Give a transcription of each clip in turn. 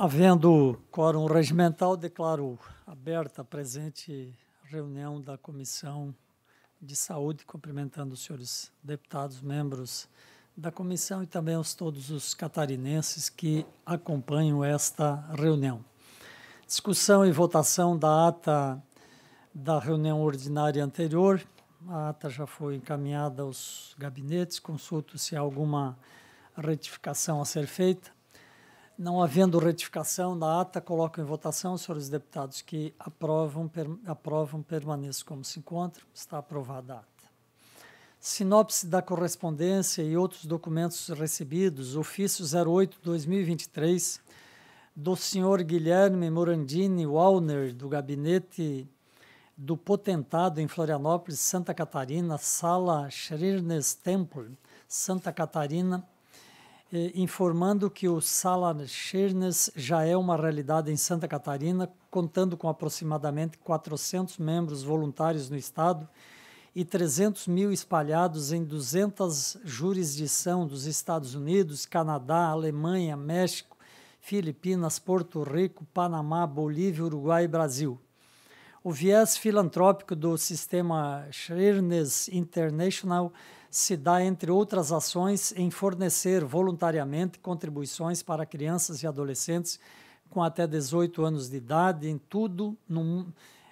Havendo quórum regimental, declaro aberta a presente reunião da Comissão de Saúde, cumprimentando os senhores deputados, membros da comissão e também aos todos os catarinenses que acompanham esta reunião. Discussão e votação da ata da reunião ordinária anterior. A ata já foi encaminhada aos gabinetes, consulto se há alguma retificação a ser feita. Não havendo retificação da ata, coloco em votação, senhores deputados que aprovam, per, aprovam permaneça como se encontra. Está aprovada a ata. Sinopse da correspondência e outros documentos recebidos, ofício 08-2023, do senhor Guilherme Morandini Walner, do gabinete do Potentado em Florianópolis, Santa Catarina, sala Schrirnes Temple, Santa Catarina, eh, informando que o Sala Chirnes já é uma realidade em Santa Catarina, contando com aproximadamente 400 membros voluntários no estado e 300 mil espalhados em 200 jurisdição dos Estados Unidos, Canadá, Alemanha, México, Filipinas, Porto Rico, Panamá, Bolívia, Uruguai e Brasil. O viés filantrópico do sistema Shirnes International se dá, entre outras ações, em fornecer voluntariamente contribuições para crianças e adolescentes com até 18 anos de idade em tudo no,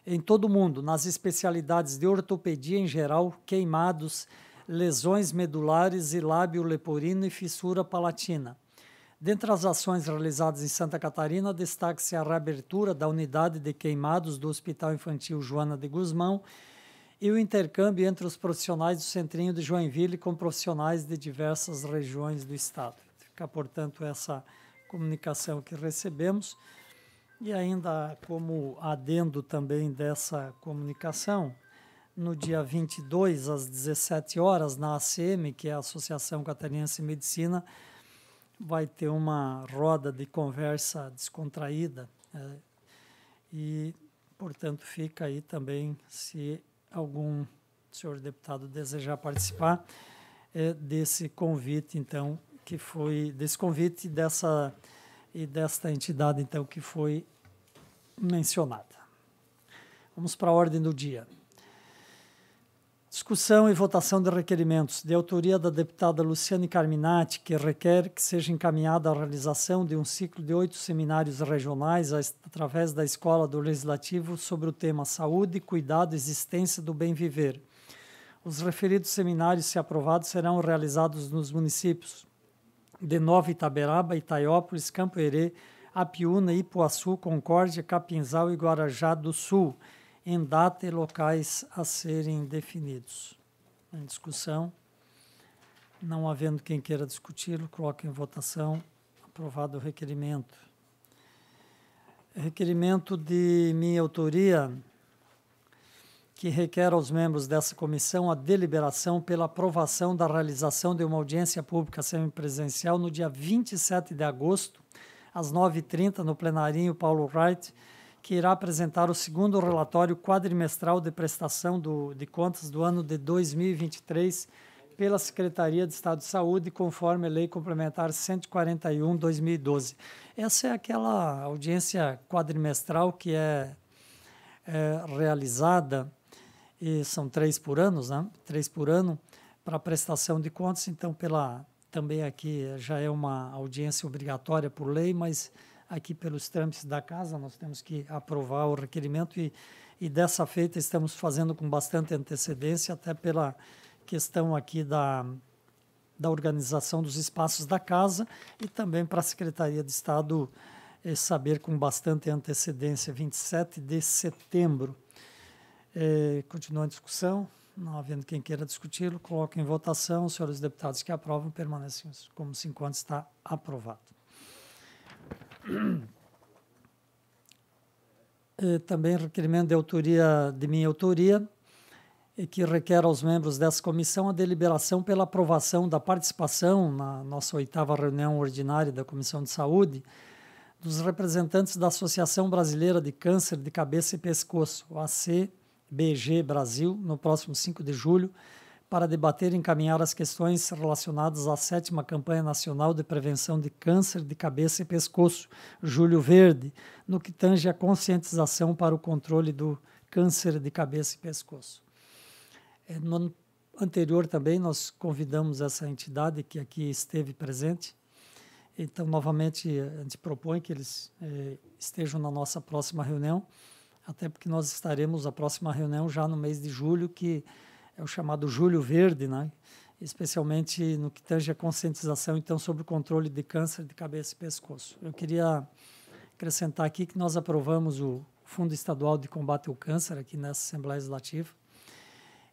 em todo o mundo, nas especialidades de ortopedia em geral, queimados, lesões medulares e lábio leporino e fissura palatina. Dentre as ações realizadas em Santa Catarina, destaca-se a reabertura da unidade de queimados do Hospital Infantil Joana de Guzmão, e o intercâmbio entre os profissionais do Centrinho de Joinville com profissionais de diversas regiões do estado. Fica, portanto, essa comunicação que recebemos. E ainda como adendo também dessa comunicação, no dia 22 às 17 horas na ACM, que é a Associação Catarinense de Medicina, vai ter uma roda de conversa descontraída é, e, portanto, fica aí também se algum senhor deputado desejar participar é, desse convite, então, que foi desse convite dessa e desta entidade, então, que foi mencionada. Vamos para a ordem do dia. Discussão e votação de requerimentos de autoria da deputada Luciane Carminati, que requer que seja encaminhada a realização de um ciclo de oito seminários regionais através da Escola do Legislativo sobre o tema Saúde, Cuidado e Existência do Bem Viver. Os referidos seminários, se aprovados, serão realizados nos municípios de Nova Itaberaba, Itaiópolis, Campo Herê, Apiúna, Ipuaçu, Concórdia, Capinzal e Guarajá do Sul em data e locais a serem definidos. Em discussão, não havendo quem queira discuti-lo, coloque em votação. Aprovado o requerimento. Requerimento de minha autoria que requer aos membros dessa comissão a deliberação pela aprovação da realização de uma audiência pública semipresencial no dia 27 de agosto, às 9h30, no plenarinho Paulo Wright, que irá apresentar o segundo relatório quadrimestral de prestação do, de contas do ano de 2023 pela Secretaria de Estado de Saúde, conforme a Lei Complementar 141/2012. Essa é aquela audiência quadrimestral que é, é realizada e são três por ano, né? Três por ano para prestação de contas. Então, pela também aqui já é uma audiência obrigatória por lei, mas aqui pelos trâmites da casa, nós temos que aprovar o requerimento e, e dessa feita estamos fazendo com bastante antecedência, até pela questão aqui da, da organização dos espaços da casa e também para a Secretaria de Estado eh, saber com bastante antecedência, 27 de setembro. Eh, continua a discussão. Não havendo quem queira discuti-lo, coloco em votação. Os senhores deputados que aprovam permanecem como se enquanto está aprovado. E eh, também requerimento de autoria de minha autoria eh, que requer aos membros dessa comissão a deliberação pela aprovação da participação na nossa oitava reunião ordinária da Comissão de Saúde dos representantes da Associação Brasileira de Câncer de Cabeça e Pescoço, ACBG Brasil, no próximo 5 de julho para debater e encaminhar as questões relacionadas à sétima campanha nacional de prevenção de câncer de cabeça e pescoço, Júlio Verde, no que tange à conscientização para o controle do câncer de cabeça e pescoço. É, no ano anterior também nós convidamos essa entidade que aqui esteve presente. Então, novamente, eh, a gente propõe que eles eh, estejam na nossa próxima reunião, até porque nós estaremos a próxima reunião já no mês de julho, que é o chamado Júlio Verde, né? especialmente no que tange a conscientização então sobre o controle de câncer de cabeça e pescoço. Eu queria acrescentar aqui que nós aprovamos o Fundo Estadual de Combate ao Câncer aqui nessa Assembleia Legislativa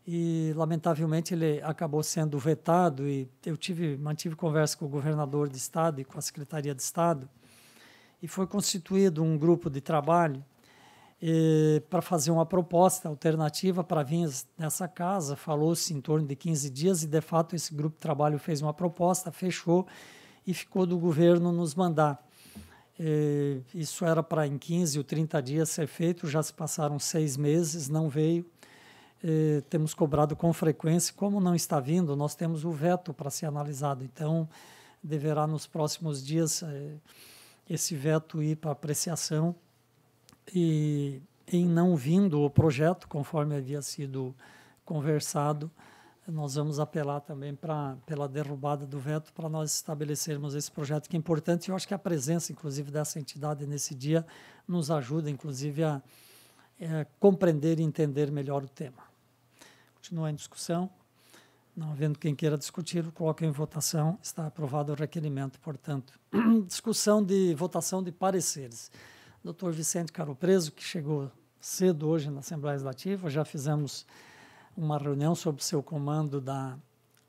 e lamentavelmente ele acabou sendo vetado e eu tive mantive conversa com o governador de estado e com a Secretaria de Estado e foi constituído um grupo de trabalho para fazer uma proposta alternativa para vinhos dessa casa. Falou-se em torno de 15 dias e, de fato, esse grupo de trabalho fez uma proposta, fechou e ficou do governo nos mandar. E isso era para em 15 ou 30 dias ser feito, já se passaram seis meses, não veio. E temos cobrado com frequência, como não está vindo, nós temos o veto para ser analisado, então deverá nos próximos dias eh, esse veto ir para apreciação e em não vindo o projeto, conforme havia sido conversado, nós vamos apelar também para pela derrubada do veto para nós estabelecermos esse projeto que é importante. Eu acho que a presença, inclusive, dessa entidade nesse dia nos ajuda, inclusive, a é, compreender e entender melhor o tema. Continua em discussão. Não havendo quem queira discutir, coloca em votação. Está aprovado o requerimento, portanto. discussão de votação de pareceres. Dr. Vicente Caro Preso, que chegou cedo hoje na Assembleia Legislativa, já fizemos uma reunião sob seu comando da,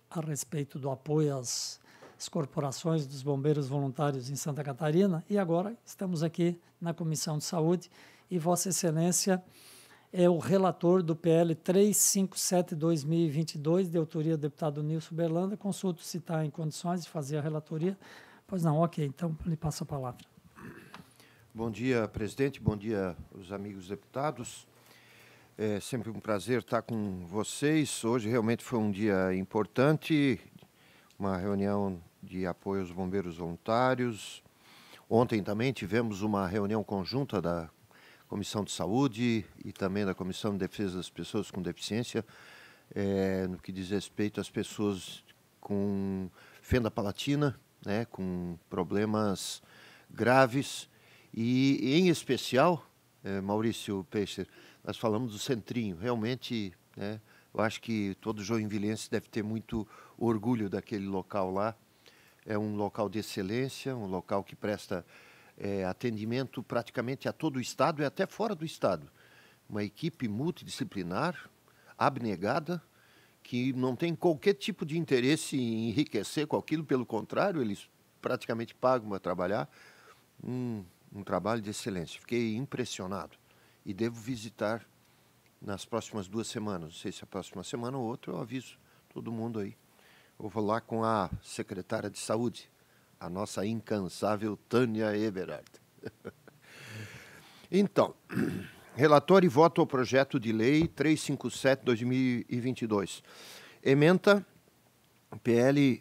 a respeito do apoio às, às corporações dos bombeiros voluntários em Santa Catarina e agora estamos aqui na Comissão de Saúde e Vossa Excelência é o relator do PL 357-2022, de autoria do deputado Nilson Berlanda. Consulto se está em condições de fazer a relatoria. Pois não, ok, então lhe passo a palavra. Bom dia, presidente. Bom dia, os amigos deputados. É sempre um prazer estar com vocês. Hoje realmente foi um dia importante, uma reunião de apoio aos bombeiros voluntários. Ontem também tivemos uma reunião conjunta da Comissão de Saúde e também da Comissão de Defesa das Pessoas com Deficiência, é, no que diz respeito às pessoas com fenda palatina, né, com problemas graves e, em especial, é, Maurício Peixer, nós falamos do Centrinho. Realmente, né, eu acho que todo joinvilense deve ter muito orgulho daquele local lá. É um local de excelência, um local que presta é, atendimento praticamente a todo o Estado e até fora do Estado. Uma equipe multidisciplinar, abnegada, que não tem qualquer tipo de interesse em enriquecer com aquilo, pelo contrário, eles praticamente pagam para trabalhar. Um um trabalho de excelência. Fiquei impressionado e devo visitar nas próximas duas semanas. Não sei se é a próxima semana ou outra, eu aviso todo mundo aí. Eu vou lá com a secretária de saúde, a nossa incansável Tânia Eberhardt. então, relatório e voto ao projeto de lei 357-2022. Ementa PL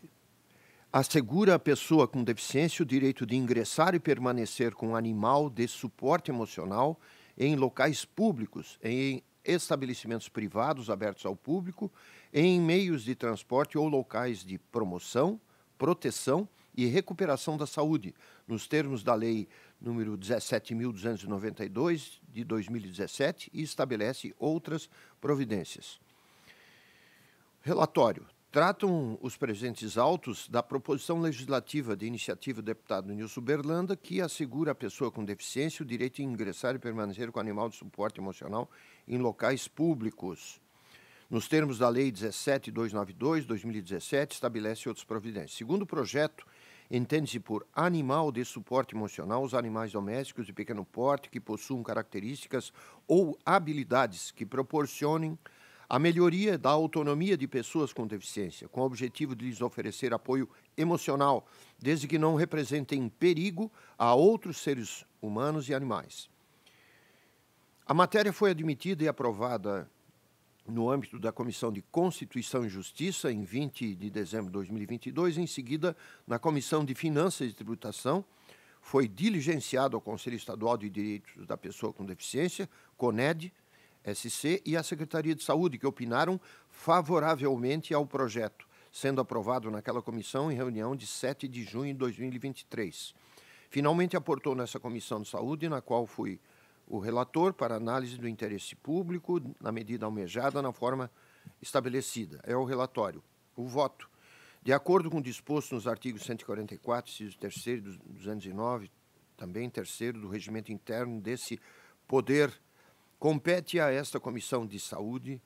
assegura à pessoa com deficiência o direito de ingressar e permanecer com um animal de suporte emocional em locais públicos, em estabelecimentos privados abertos ao público, em meios de transporte ou locais de promoção, proteção e recuperação da saúde, nos termos da Lei número 17.292 de 2017 e estabelece outras providências. Relatório tratam os presentes autos da proposição legislativa de iniciativa do deputado Nilson Berlanda, que assegura à pessoa com deficiência o direito de ingressar e permanecer com animal de suporte emocional em locais públicos. Nos termos da Lei 17292/2017, estabelece outras providências. Segundo o projeto, entende-se por animal de suporte emocional os animais domésticos de pequeno porte que possuam características ou habilidades que proporcionem a melhoria da autonomia de pessoas com deficiência, com o objetivo de lhes oferecer apoio emocional, desde que não representem perigo a outros seres humanos e animais. A matéria foi admitida e aprovada no âmbito da Comissão de Constituição e Justiça, em 20 de dezembro de 2022, em seguida, na Comissão de Finanças e Tributação, foi diligenciado ao Conselho Estadual de Direitos da Pessoa com Deficiência, CONED, SC e a Secretaria de Saúde, que opinaram favoravelmente ao projeto, sendo aprovado naquela comissão em reunião de 7 de junho de 2023. Finalmente aportou nessa comissão de saúde, na qual fui o relator para análise do interesse público na medida almejada na forma estabelecida. É o relatório. O voto. De acordo com o disposto nos artigos 144, inciso 3 e 209, também terceiro do regimento interno desse poder Compete a esta Comissão de Saúde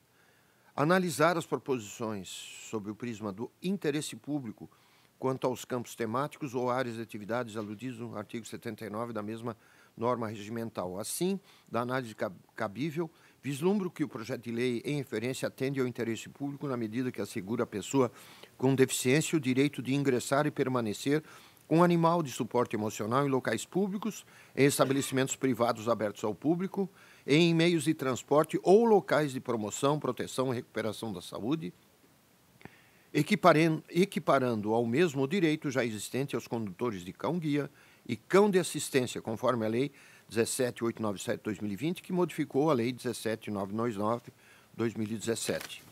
analisar as proposições sob o prisma do interesse público quanto aos campos temáticos ou áreas de atividades aludidos no artigo 79 da mesma norma regimental. Assim, da análise cabível, vislumbro que o projeto de lei em referência atende ao interesse público na medida que assegura à pessoa com deficiência o direito de ingressar e permanecer com um animal de suporte emocional em locais públicos, em estabelecimentos privados abertos ao público, em meios de transporte ou locais de promoção, proteção e recuperação da saúde, equiparando ao mesmo direito já existente aos condutores de cão-guia e cão de assistência, conforme a Lei 17897-2020, que modificou a Lei 17999-2017.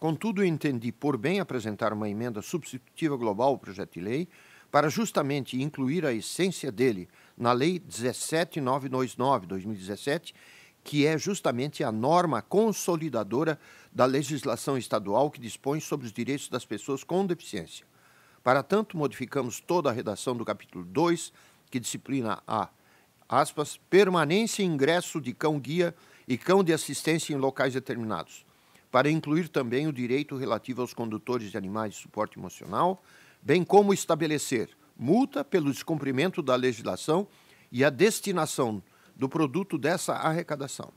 Contudo, entendi por bem apresentar uma emenda substitutiva global ao projeto de lei para justamente incluir a essência dele – na Lei 17929/2017, que é justamente a norma consolidadora da legislação estadual que dispõe sobre os direitos das pessoas com deficiência. Para tanto, modificamos toda a redação do capítulo 2, que disciplina a aspas, permanência e ingresso de cão-guia e cão de assistência em locais determinados, para incluir também o direito relativo aos condutores de animais de suporte emocional, bem como estabelecer multa pelo descumprimento da legislação e a destinação do produto dessa arrecadação.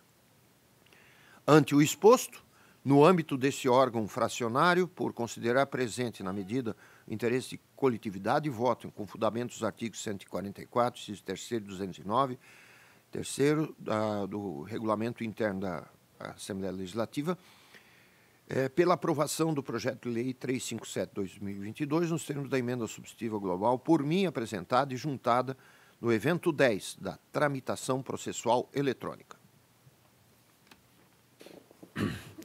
Ante o exposto, no âmbito desse órgão fracionário, por considerar presente na medida interesse de coletividade, voto, com fundamento artigos 144, inciso 3 e 209, terceiro da, ah, do regulamento interno da Assembleia Legislativa, é, pela aprovação do projeto de lei 357-2022, nos termos da emenda substitutiva global, por mim apresentada e juntada no evento 10 da tramitação processual eletrônica.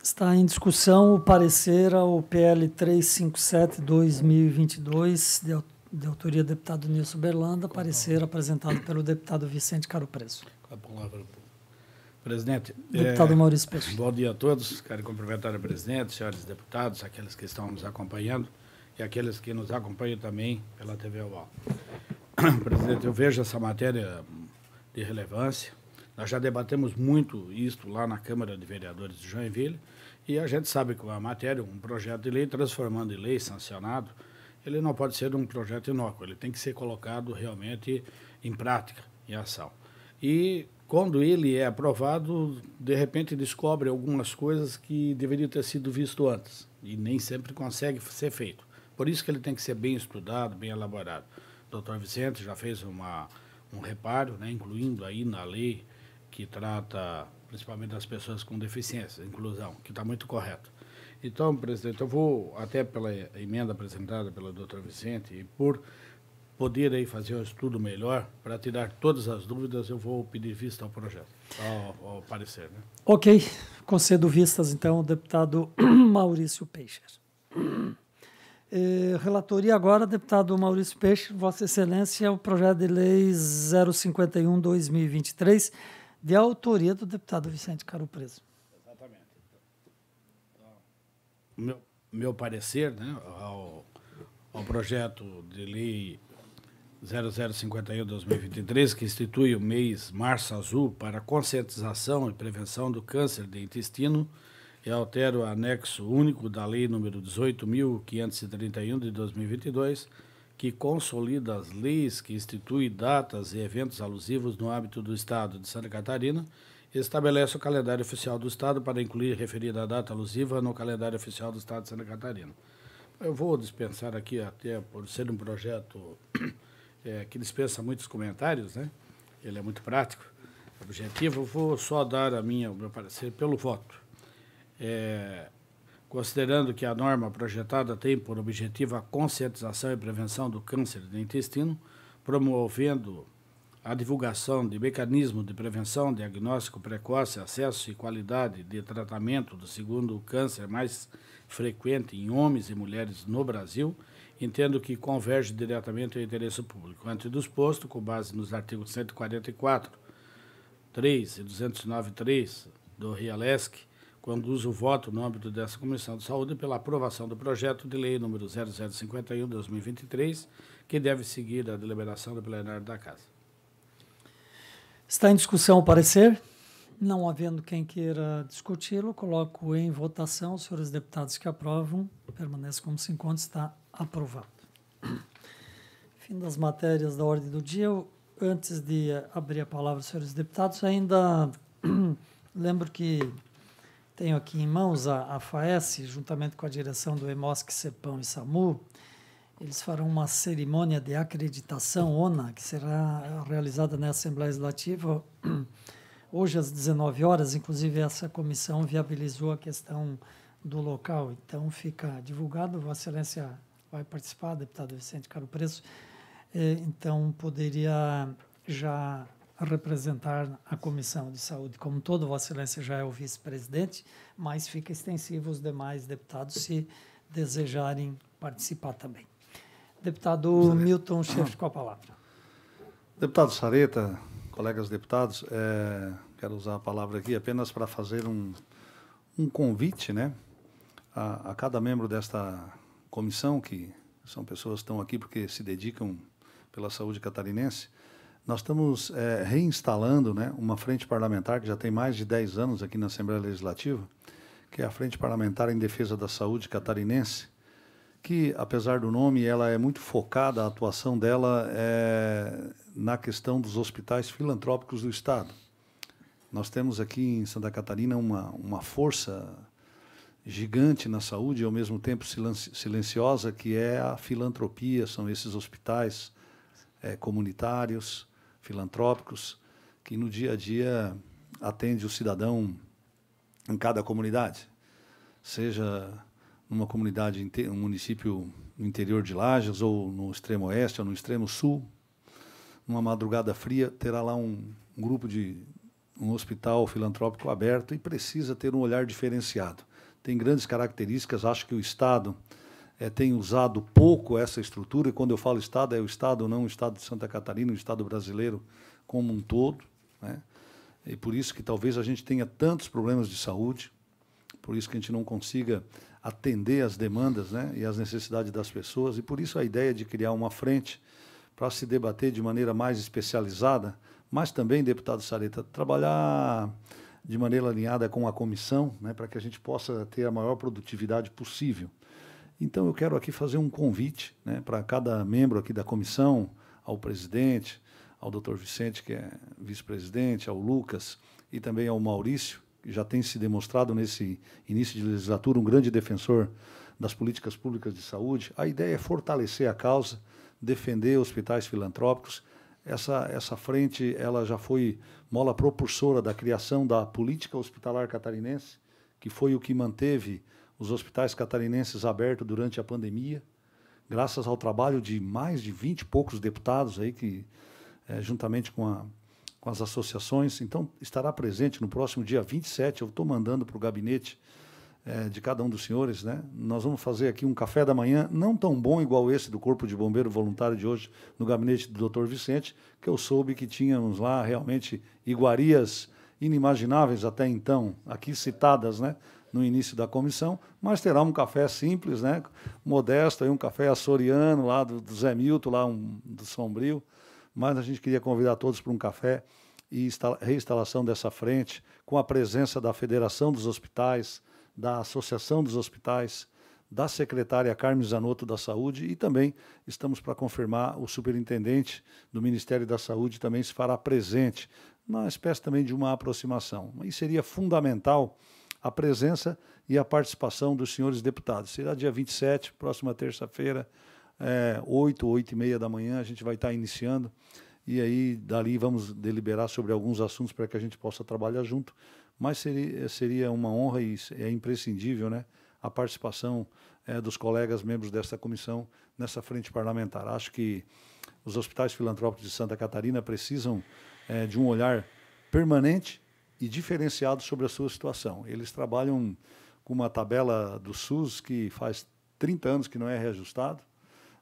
Está em discussão o parecer ao PL 357-2022, de, de autoria do deputado Nilson Berlanda, parecer apresentado pelo deputado Vicente Caro preço Com a palavra, Presidente. Deputado é, Maurício Peixoto. Bom dia a todos. Quero cumprimentar o presidente, senhores deputados, aqueles que estão nos acompanhando e aqueles que nos acompanham também pela TV UOL. presidente, eu vejo essa matéria de relevância. Nós já debatemos muito isto lá na Câmara de Vereadores de Joinville e a gente sabe que uma matéria, um projeto de lei transformando em lei, sancionado, ele não pode ser um projeto inócuo, ele tem que ser colocado realmente em prática, em ação. E quando ele é aprovado, de repente descobre algumas coisas que deveriam ter sido visto antes e nem sempre consegue ser feito. Por isso que ele tem que ser bem estudado, bem elaborado. O doutor Vicente já fez uma, um reparo, né, incluindo aí na lei que trata principalmente das pessoas com deficiência, inclusão, que está muito correto. Então, presidente, eu vou, até pela emenda apresentada pelo doutor Vicente e por poder aí fazer um estudo melhor para tirar todas as dúvidas, eu vou pedir vista ao projeto, ao, ao parecer. Né? Ok, concedo vistas então ao deputado Maurício Peixer. Eh, relatoria agora, deputado Maurício Peixe, Vossa Excelência, o projeto de lei 051-2023, de autoria do deputado Vicente Caro Preso. Exatamente. Então, meu, meu parecer né, ao, ao projeto de lei 0051-2023, que institui o mês Março Azul para conscientização e prevenção do câncer de intestino, e altera o anexo único da Lei nº 18.531 de 2022, que consolida as leis que instituem datas e eventos alusivos no hábito do Estado de Santa Catarina e estabelece o calendário oficial do Estado para incluir referida data alusiva no calendário oficial do Estado de Santa Catarina. Eu vou dispensar aqui, até por ser um projeto é, que dispensa muitos comentários, né? Ele é muito prático, objetivo. vou só dar a minha, o meu parecer pelo voto. É, considerando que a norma projetada tem por objetivo a conscientização e prevenção do câncer de intestino, promovendo a divulgação de mecanismos de prevenção, diagnóstico precoce, acesso e qualidade de tratamento do segundo câncer mais frequente em homens e mulheres no Brasil, entendo que converge diretamente ao interesse público. Antes do exposto, com base nos artigos 144, 3 e 209, 3 do RIALESC, conduz o voto no âmbito dessa Comissão de Saúde pela aprovação do projeto de lei número 0051-2023, que deve seguir a deliberação do plenário da Casa. Está em discussão o parecer? Não havendo quem queira discuti-lo, coloco em votação. Os senhores deputados que aprovam, permanece como se encontra, está aprovado. Fim das matérias da ordem do dia. Eu, antes de abrir a palavra, senhores deputados, ainda lembro que tenho aqui em mãos a, a FAES, juntamente com a direção do EMOSC, CEPAM e SAMU. Eles farão uma cerimônia de acreditação ONA, que será realizada na Assembleia Legislativa hoje às 19 horas. Inclusive, essa comissão viabilizou a questão do local. Então, fica divulgado, Vossa Excelência vai participar, deputado Vicente Caro Preço, eh, então poderia já representar a Comissão de Saúde. Como todo, Vossa Excelência já é o vice-presidente, mas fica extensivo os demais deputados se desejarem participar também. Deputado Milton Schiff, com a palavra. Deputado Sareta, colegas deputados, é, quero usar a palavra aqui apenas para fazer um, um convite né, a, a cada membro desta comissão, que são pessoas que estão aqui porque se dedicam pela saúde catarinense, nós estamos é, reinstalando né, uma frente parlamentar que já tem mais de 10 anos aqui na Assembleia Legislativa, que é a Frente Parlamentar em Defesa da Saúde Catarinense, que, apesar do nome, ela é muito focada, a atuação dela é na questão dos hospitais filantrópicos do Estado. Nós temos aqui em Santa Catarina uma, uma força gigante na saúde e, ao mesmo tempo, silenciosa, que é a filantropia, são esses hospitais é, comunitários, filantrópicos, que no dia a dia atende o cidadão em cada comunidade, seja numa comunidade, um município no interior de Lajes ou no extremo oeste, ou no extremo sul, numa madrugada fria, terá lá um, um grupo de um hospital filantrópico aberto e precisa ter um olhar diferenciado tem grandes características. Acho que o Estado é, tem usado pouco essa estrutura, e quando eu falo Estado, é o Estado, não o Estado de Santa Catarina, o Estado brasileiro como um todo. Né? E por isso que talvez a gente tenha tantos problemas de saúde, por isso que a gente não consiga atender às demandas né, e às necessidades das pessoas, e por isso a ideia de criar uma frente para se debater de maneira mais especializada, mas também, deputado Sareta, trabalhar de maneira alinhada com a comissão, né, para que a gente possa ter a maior produtividade possível. Então, eu quero aqui fazer um convite né, para cada membro aqui da comissão, ao presidente, ao doutor Vicente, que é vice-presidente, ao Lucas e também ao Maurício, que já tem se demonstrado nesse início de legislatura um grande defensor das políticas públicas de saúde. A ideia é fortalecer a causa, defender hospitais filantrópicos essa, essa frente ela já foi mola propulsora da criação da política hospitalar catarinense, que foi o que manteve os hospitais catarinenses abertos durante a pandemia, graças ao trabalho de mais de 20 e poucos deputados aí que é, juntamente com, a, com as associações. Então estará presente no próximo dia 27, eu estou mandando para o gabinete é, de cada um dos senhores, né? Nós vamos fazer aqui um café da manhã, não tão bom igual esse do Corpo de Bombeiro Voluntário de hoje, no gabinete do Dr. Vicente, que eu soube que tínhamos lá realmente iguarias inimagináveis até então, aqui citadas, né? no início da comissão, mas terá um café simples, né? modesto, aí um café açoriano lá do, do Zé Milton, lá um, do Sombrio. Mas a gente queria convidar todos para um café e reinstalação dessa frente, com a presença da Federação dos Hospitais, da Associação dos Hospitais, da secretária Carmen Zanotto da Saúde e também estamos para confirmar o superintendente do Ministério da Saúde também se fará presente, uma espécie também de uma aproximação. E seria fundamental a presença e a participação dos senhores deputados. Será dia 27, próxima terça-feira, é, 8, 8 e meia da manhã, a gente vai estar iniciando. E aí, dali, vamos deliberar sobre alguns assuntos para que a gente possa trabalhar junto mas seria, eh, seria uma honra e é imprescindível né, a participação é, dos colegas membros desta comissão nessa frente parlamentar. Acho que os hospitais filantrópicos de Santa Catarina precisam é, de um olhar permanente e diferenciado sobre a sua situação. Eles trabalham com uma tabela do SUS que faz 30 anos que não é reajustado.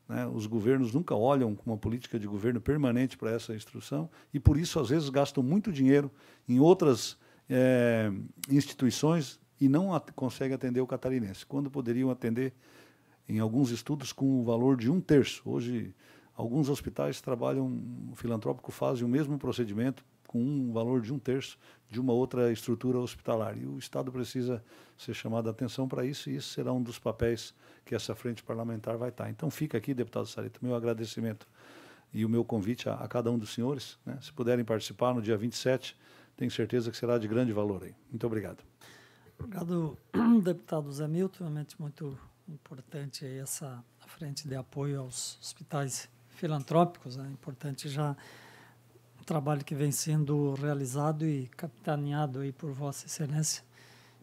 Né. Os governos nunca olham com uma política de governo permanente para essa instrução e, por isso, às vezes, gastam muito dinheiro em outras é, instituições e não at consegue atender o catarinense, quando poderiam atender, em alguns estudos, com o valor de um terço. Hoje, alguns hospitais trabalham, o filantrópico fazem o mesmo procedimento com um valor de um terço de uma outra estrutura hospitalar. E o Estado precisa ser chamado a atenção para isso, e isso será um dos papéis que essa frente parlamentar vai estar. Então, fica aqui, deputado Sarito, meu agradecimento e o meu convite a, a cada um dos senhores. Né? Se puderem participar no dia 27 tenho certeza que será de grande valor aí. Muito obrigado. Obrigado, deputado Zé Milton. Realmente muito importante essa frente de apoio aos hospitais filantrópicos. É né? importante já o trabalho que vem sendo realizado e capitaneado aí por Vossa Excelência.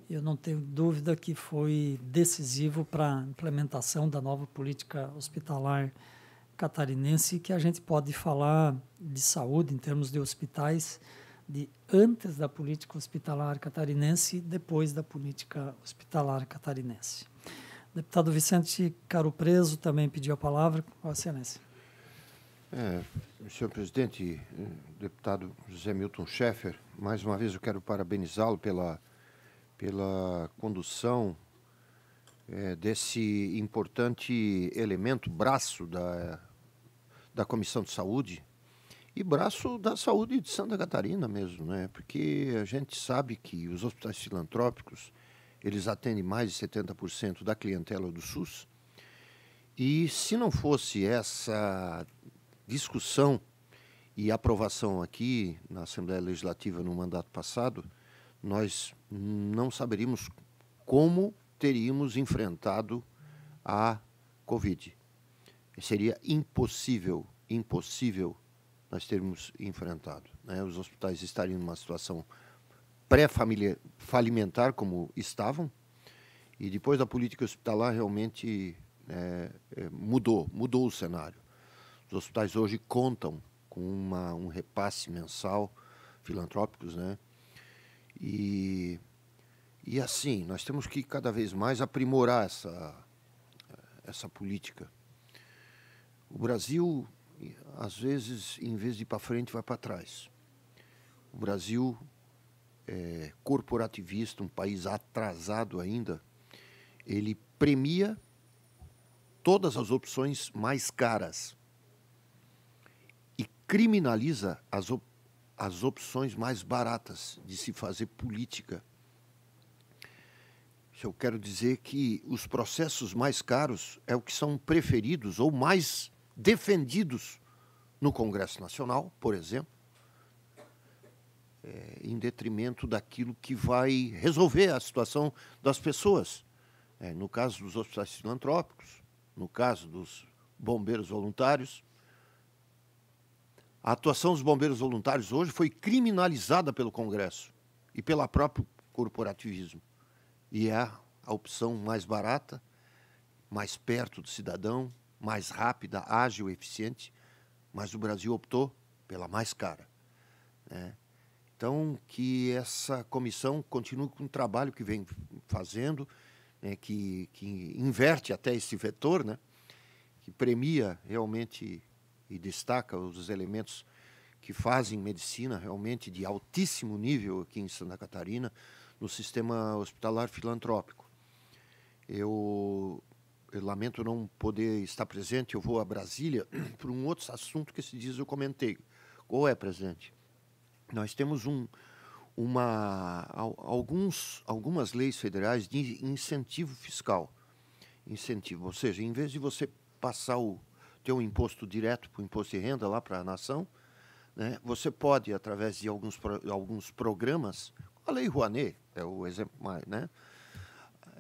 Eu não tenho dúvida que foi decisivo para a implementação da nova política hospitalar catarinense, que a gente pode falar de saúde em termos de hospitais de antes da política hospitalar catarinense e depois da política hospitalar catarinense. deputado Vicente Caro Preso também pediu a palavra. Vossa Excelência. É, senhor presidente, eh, deputado José Milton Schaeffer, mais uma vez eu quero parabenizá-lo pela, pela condução é, desse importante elemento, braço da, da Comissão de Saúde, e braço da saúde de Santa Catarina mesmo, né? Porque a gente sabe que os hospitais filantrópicos, eles atendem mais de 70% da clientela do SUS. E se não fosse essa discussão e aprovação aqui na Assembleia Legislativa no mandato passado, nós não saberíamos como teríamos enfrentado a Covid. Seria impossível, impossível nós termos enfrentado. Né? Os hospitais estarem numa situação pré-falimentar, como estavam, e depois da política hospitalar realmente né, é, mudou, mudou o cenário. Os hospitais hoje contam com uma, um repasse mensal, filantrópicos, né? E, e assim, nós temos que cada vez mais aprimorar essa, essa política. O Brasil às vezes, em vez de ir para frente, vai para trás. O Brasil é corporativista, um país atrasado ainda, ele premia todas as opções mais caras e criminaliza as, op as opções mais baratas de se fazer política. Eu quero dizer que os processos mais caros é o que são preferidos ou mais defendidos no Congresso Nacional, por exemplo, é, em detrimento daquilo que vai resolver a situação das pessoas. É, no caso dos hospitais filantrópicos, no caso dos bombeiros voluntários. A atuação dos bombeiros voluntários hoje foi criminalizada pelo Congresso e pelo próprio corporativismo. E é a opção mais barata, mais perto do cidadão, mais rápida, ágil, eficiente, mas o Brasil optou pela mais cara. Né? Então, que essa comissão continue com o trabalho que vem fazendo, né? que, que inverte até esse vetor, né? que premia realmente e destaca os elementos que fazem medicina realmente de altíssimo nível aqui em Santa Catarina, no sistema hospitalar filantrópico. Eu lamento não poder estar presente, eu vou a Brasília por um outro assunto que se diz eu comentei. Qual é, presidente? Nós temos um, uma, alguns, algumas leis federais de incentivo fiscal. Incentivo, ou seja, em vez de você passar o teu imposto direto para o imposto de renda lá para a nação, né, você pode, através de alguns, alguns programas, a Lei Rouanet é o exemplo mais, né?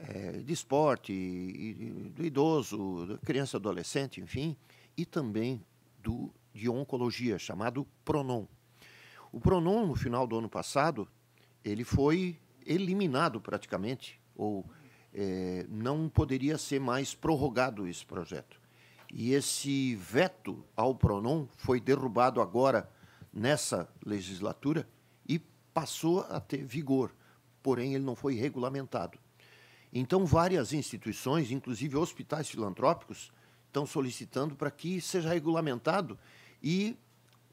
é, de esporte, e, do idoso, da criança, adolescente, enfim, e também do, de oncologia, chamado Pronon. O Pronon, no final do ano passado, ele foi eliminado praticamente, ou é, não poderia ser mais prorrogado esse projeto. E esse veto ao Pronon foi derrubado agora, nessa legislatura, e passou a ter vigor, porém ele não foi regulamentado. Então, várias instituições, inclusive hospitais filantrópicos, estão solicitando para que seja regulamentado e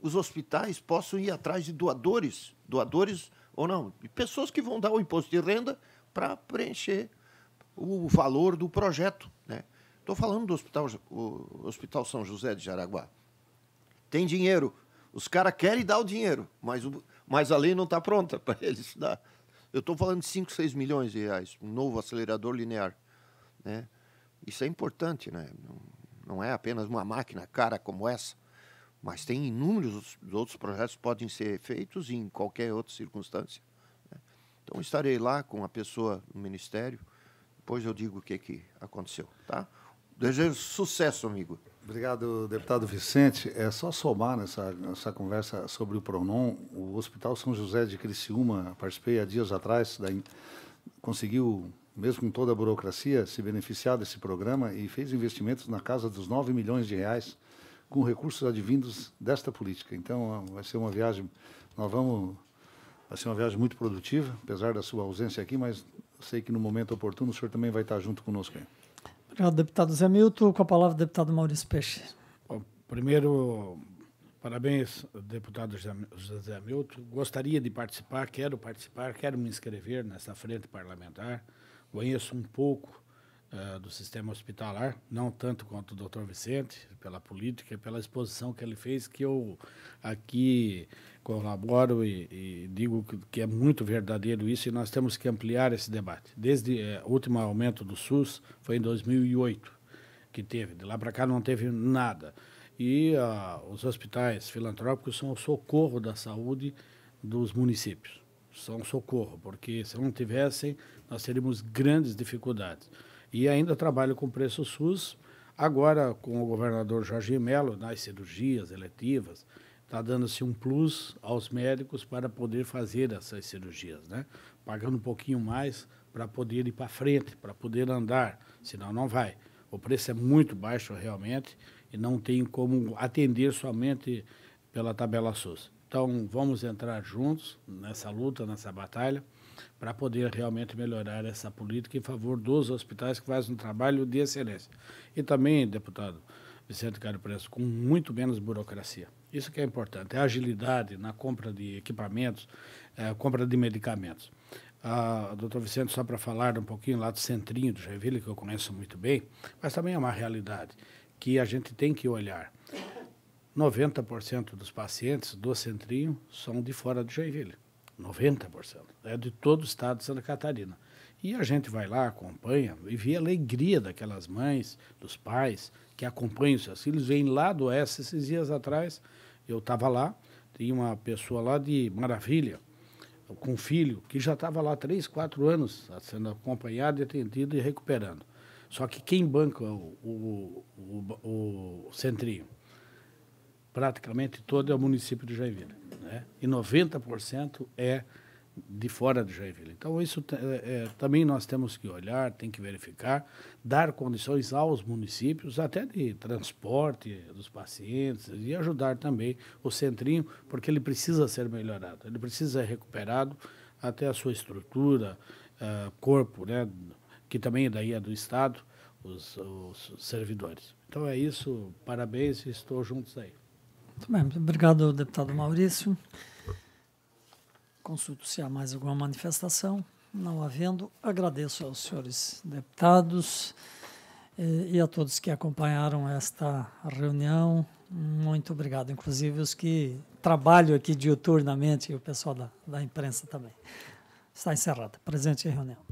os hospitais possam ir atrás de doadores, doadores ou não, de pessoas que vão dar o imposto de renda para preencher o valor do projeto. Estou né? falando do hospital, hospital São José de Jaraguá. Tem dinheiro, os caras querem dar o dinheiro, mas, o, mas a lei não está pronta para eles dar. Eu estou falando de 5, 6 milhões de reais, um novo acelerador linear. Né? Isso é importante, né? não é apenas uma máquina cara como essa, mas tem inúmeros outros projetos que podem ser feitos em qualquer outra circunstância. Né? Então estarei lá com a pessoa no ministério, depois eu digo o que, que aconteceu. Tá? Desejo sucesso, amigo. Obrigado, deputado Vicente. É só somar nessa, nessa conversa sobre o PRONOM. O Hospital São José de Criciúma, participei há dias atrás, conseguiu, mesmo com toda a burocracia, se beneficiar desse programa e fez investimentos na casa dos 9 milhões de reais com recursos advindos desta política. Então, vai ser uma viagem, nós vamos, vai ser uma viagem muito produtiva, apesar da sua ausência aqui, mas sei que no momento oportuno o senhor também vai estar junto conosco aí. Obrigado, deputado Zé Milton. Com a palavra, deputado Maurício Peixe. primeiro, parabéns, deputado José Milton. Gostaria de participar, quero participar, quero me inscrever nessa frente parlamentar. Conheço um pouco eh, do sistema hospitalar, não tanto quanto o doutor Vicente, pela política e pela exposição que ele fez, que eu aqui colaboro e, e digo que, que, é muito verdadeiro isso e nós temos que ampliar esse debate. Desde eh, o último aumento do SUS foi em 2008 que teve, de lá para cá não teve nada. E uh, os hospitais filantrópicos são o socorro da saúde dos municípios. São socorro, porque se não tivessem, nós teríamos grandes dificuldades. E ainda trabalho com preço SUS, agora com o governador Jorge Melo, nas cirurgias eletivas, está dando-se um plus aos médicos para poder fazer essas cirurgias, né? pagando um pouquinho mais para poder ir para frente, para poder andar, senão não vai. O preço é muito baixo realmente e não tem como atender somente pela tabela SUS. Então vamos entrar juntos nessa luta, nessa batalha para poder realmente melhorar essa política em favor dos hospitais que fazem um trabalho de excelência. E também, deputado Vicente Carlos Presso, com muito menos burocracia. Isso que é importante, é agilidade na compra de equipamentos, é, compra de medicamentos. Ah, doutor Vicente, só para falar um pouquinho lá do centrinho do Joinville, que eu conheço muito bem, mas também é uma realidade que a gente tem que olhar. 90% dos pacientes do centrinho são de fora do Joinville. 90%, é né, de todo o estado de Santa Catarina. E a gente vai lá, acompanha e vê a alegria daquelas mães, dos pais que acompanham seus filhos. Vêm lá do Oeste, esses dias atrás, eu estava lá, tinha uma pessoa lá de Maravilha, com um filho, que já estava lá três, quatro anos, tá sendo acompanhado, atendido e recuperando. Só que quem banca o, o, o, o centrinho? Praticamente todo é o município de Joinville né? e 90% é de fora de Joinville. Então, isso é, é, também nós temos que olhar, tem que verificar, dar condições aos municípios, até de transporte dos pacientes, e ajudar também o centrinho, porque ele precisa ser melhorado, ele precisa ser recuperado até a sua estrutura, uh, corpo, né, que também daí é do Estado, os, os servidores. Então, é isso, parabéns, e estou juntos aí. Muito bem, obrigado, deputado Maurício. Consulto se há mais alguma manifestação. Não havendo, agradeço aos senhores deputados eh, e, a todos que acompanharam esta reunião. Muito obrigado, inclusive os que trabalham aqui diuturnamente e o pessoal da, da imprensa também. Está encerrada. Presente em reunião.